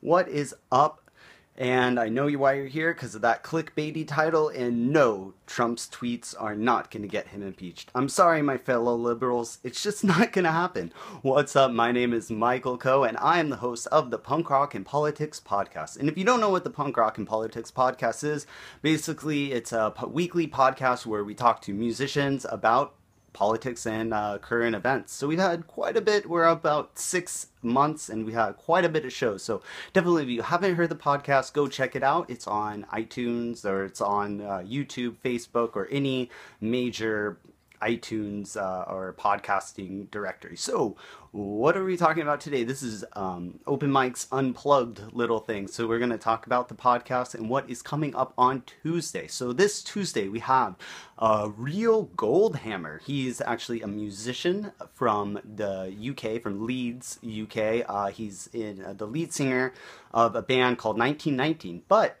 What is up? And I know why you're here because of that clickbaity title, and no, Trump's tweets are not going to get him impeached. I'm sorry, my fellow liberals, it's just not going to happen. What's up? My name is Michael Coe, and I am the host of the Punk Rock and Politics podcast. And if you don't know what the Punk Rock and Politics podcast is, basically it's a weekly podcast where we talk to musicians about politics and uh, current events. So we've had quite a bit. We're about six months and we had quite a bit of shows. So definitely, if you haven't heard the podcast, go check it out. It's on iTunes or it's on uh, YouTube, Facebook, or any major iTunes uh, or podcasting directory. So, what are we talking about today? This is um, Open Mic's unplugged little thing. So, we're going to talk about the podcast and what is coming up on Tuesday. So, this Tuesday, we have a uh, Real Goldhammer. He's actually a musician from the UK, from Leeds, UK. Uh, he's in uh, the lead singer of a band called 1919. But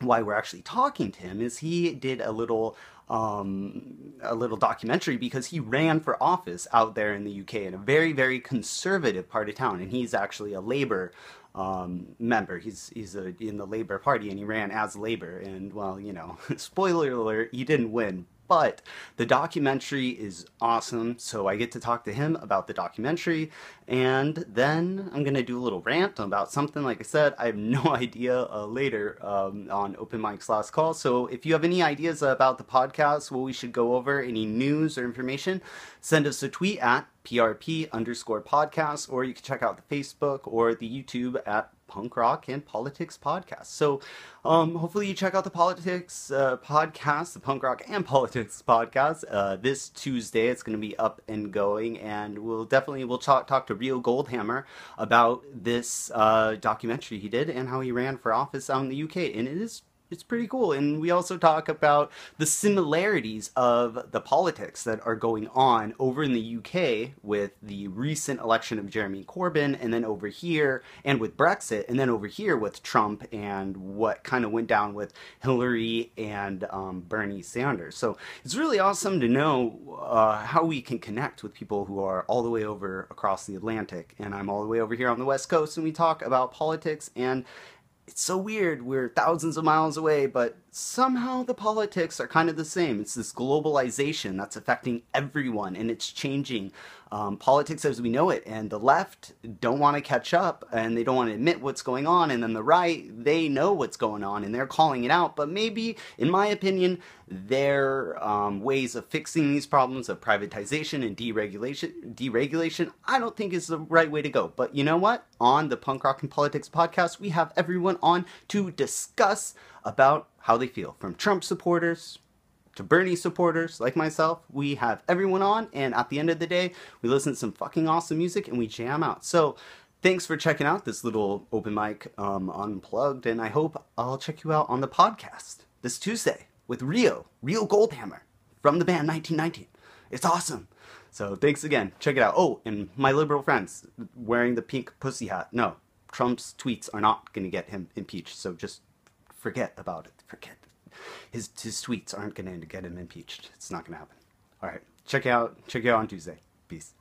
why we're actually talking to him is he did a little um, a little documentary because he ran for office out there in the UK in a very, very conservative part of town. And he's actually a Labour um, member. He's he's a, in the Labour Party and he ran as Labour. And well, you know, spoiler alert, he didn't win, but the documentary is awesome, so I get to talk to him about the documentary, and then I'm gonna do a little rant about something, like I said, I have no idea uh, later um, on Open Mic's Last Call, so if you have any ideas about the podcast, what we should go over, any news or information, send us a tweet at PRP underscore podcast, or you can check out the Facebook or the YouTube at punk rock and politics podcast. So um, hopefully you check out the politics uh, podcast, the punk rock and politics podcast uh, this Tuesday. It's going to be up and going, and we'll definitely we'll talk talk to Rio Goldhammer about this uh, documentary he did and how he ran for office out in the UK, and it is it's pretty cool. And we also talk about the similarities of the politics that are going on over in the UK with the recent election of Jeremy Corbyn, and then over here, and with Brexit, and then over here with Trump and what kind of went down with Hillary and um, Bernie Sanders. So it's really awesome to know uh, how we can connect with people who are all the way over across the Atlantic. And I'm all the way over here on the West Coast, and we talk about politics and it's so weird. We're thousands of miles away, but somehow the politics are kind of the same. It's this globalization that's affecting everyone and it's changing um, politics as we know it. And the left don't want to catch up and they don't want to admit what's going on. And then the right, they know what's going on and they're calling it out. But maybe, in my opinion, their um, ways of fixing these problems of privatization and deregulation, deregulation, I don't think is the right way to go. But you know what? on the Punk Rock and Politics podcast, we have everyone on to discuss about how they feel from Trump supporters to Bernie supporters like myself. We have everyone on, and at the end of the day, we listen to some fucking awesome music and we jam out. So, thanks for checking out this little open mic um, unplugged, and I hope I'll check you out on the podcast this Tuesday with Rio, Rio Goldhammer from the band 1919. It's awesome. So thanks again. Check it out. Oh, and my liberal friends wearing the pink pussy hat. No, Trump's tweets are not going to get him impeached. So just forget about it. Forget his his tweets aren't going to get him impeached. It's not going to happen. All right. Check it out. Check it out on Tuesday. Peace.